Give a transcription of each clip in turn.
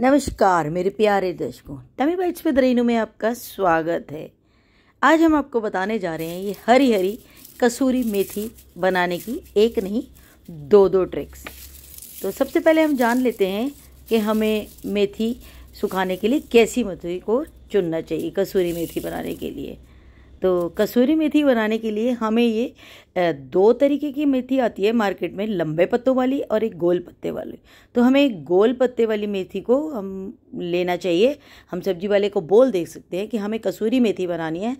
नमस्कार मेरे प्यारे दर्शकों तमी बाइट्स पे रेनू में आपका स्वागत है आज हम आपको बताने जा रहे हैं ये हरी हरी कसूरी मेथी बनाने की एक नहीं दो दो ट्रिक्स तो सबसे पहले हम जान लेते हैं कि हमें मेथी सुखाने के लिए कैसी मेथी को चुनना चाहिए कसूरी मेथी बनाने के लिए तो कसूरी मेथी बनाने के लिए हमें ये दो तरीके की मेथी आती है मार्केट में लंबे पत्तों वाली और एक गोल पत्ते वाली तो हमें गोल पत्ते वाली मेथी को हम लेना चाहिए हम सब्जी वाले को बोल देख सकते हैं कि हमें कसूरी मेथी बनानी है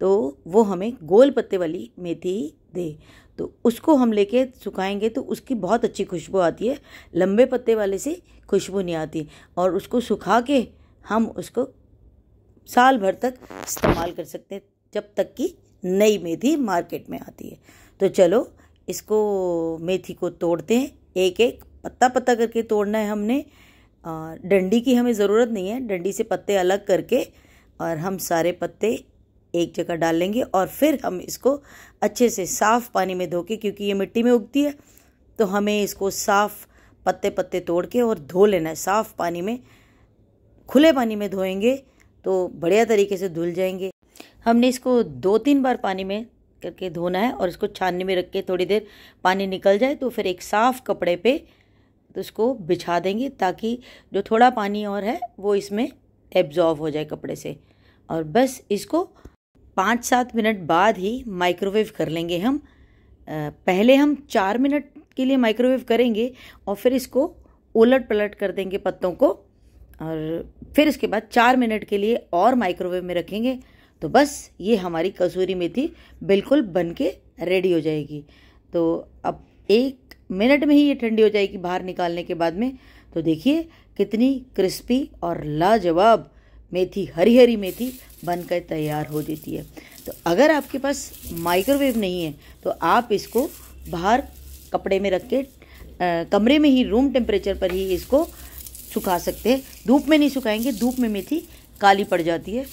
तो वो हमें गोल पत्ते वाली मेथी दे तो उसको हम लेके सुखाएंगे तो उसकी बहुत अच्छी खुशबू आती है लंबे पत्ते वाले से खुशबू नहीं आती और उसको सुखा के हम उसको साल भर तक इस्तेमाल कर सकते हैं जब तक कि नई मेथी मार्केट में आती है तो चलो इसको मेथी को तोड़ते हैं एक एक पत्ता पत्ता करके तोड़ना है हमने डंडी की हमें ज़रूरत नहीं है डंडी से पत्ते अलग करके और हम सारे पत्ते एक जगह डाल लेंगे और फिर हम इसको अच्छे से साफ़ पानी में धो के क्योंकि ये मिट्टी में उगती है तो हमें इसको साफ़ पत्ते पत्ते तोड़ के और धो लेना है साफ़ पानी में खुले पानी में धोएंगे तो बढ़िया तरीके से धुल जाएंगे हमने इसको दो तीन बार पानी में करके धोना है और इसको छानने में रख के थोड़ी देर पानी निकल जाए तो फिर एक साफ़ कपड़े पे तो उसको बिछा देंगे ताकि जो थोड़ा पानी और है वो इसमें एब्जॉर्व हो जाए कपड़े से और बस इसको पाँच सात मिनट बाद ही माइक्रोवेव कर लेंगे हम पहले हम चार मिनट के लिए माइक्रोवेव करेंगे और फिर इसको उलट पलट कर देंगे पत्तों को और फिर इसके बाद चार मिनट के लिए और माइक्रोवेव में रखेंगे तो बस ये हमारी कसूरी मेथी बिल्कुल बन के रेडी हो जाएगी तो अब एक मिनट में ही ये ठंडी हो जाएगी बाहर निकालने के बाद में तो देखिए कितनी क्रिस्पी और लाजवाब मेथी हरी हरी मेथी बनकर तैयार हो जाती है तो अगर आपके पास माइक्रोवेव नहीं है तो आप इसको बाहर कपड़े में रख के कमरे में ही रूम टेम्परेचर पर ही इसको सुखा सकते हैं धूप में नहीं सुखाएंगे धूप में मेथी काली पड़ जाती है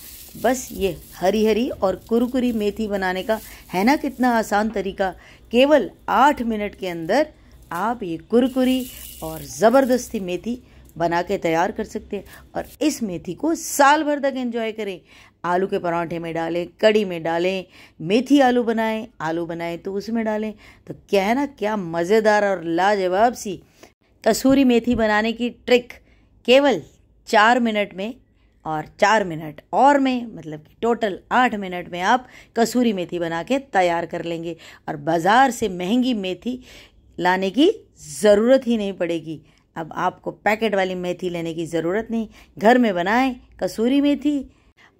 बस ये हरी हरी और कुरकुरी मेथी बनाने का है ना कितना आसान तरीका केवल आठ मिनट के अंदर आप ये कुरकुरी और ज़बरदस्ती मेथी बना के तैयार कर सकते हैं और इस मेथी को साल भर तक एंजॉय करें आलू के पराठे में डालें कड़ी में डालें मेथी आलू बनाएं आलू बनाएं तो उसमें डालें तो क्या है ना क्या मज़ेदार और लाजवाब सी कसूरी मेथी बनाने की ट्रिक केवल चार मिनट में और चार मिनट और में मतलब कि टोटल आठ मिनट में आप कसूरी मेथी बना के तैयार कर लेंगे और बाज़ार से महंगी मेथी लाने की ज़रूरत ही नहीं पड़ेगी अब आपको पैकेट वाली मेथी लेने की ज़रूरत नहीं घर में बनाएं कसूरी मेथी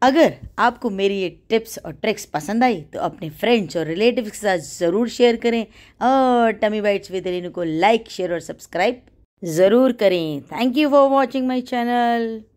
अगर आपको मेरी ये टिप्स और ट्रिक्स पसंद आई तो अपने फ्रेंड्स और रिलेटिव के साथ ज़रूर शेयर करें और टमी बाइट्स विद रेनू को लाइक शेयर और सब्सक्राइब ज़रूर करें thank you for watching my channel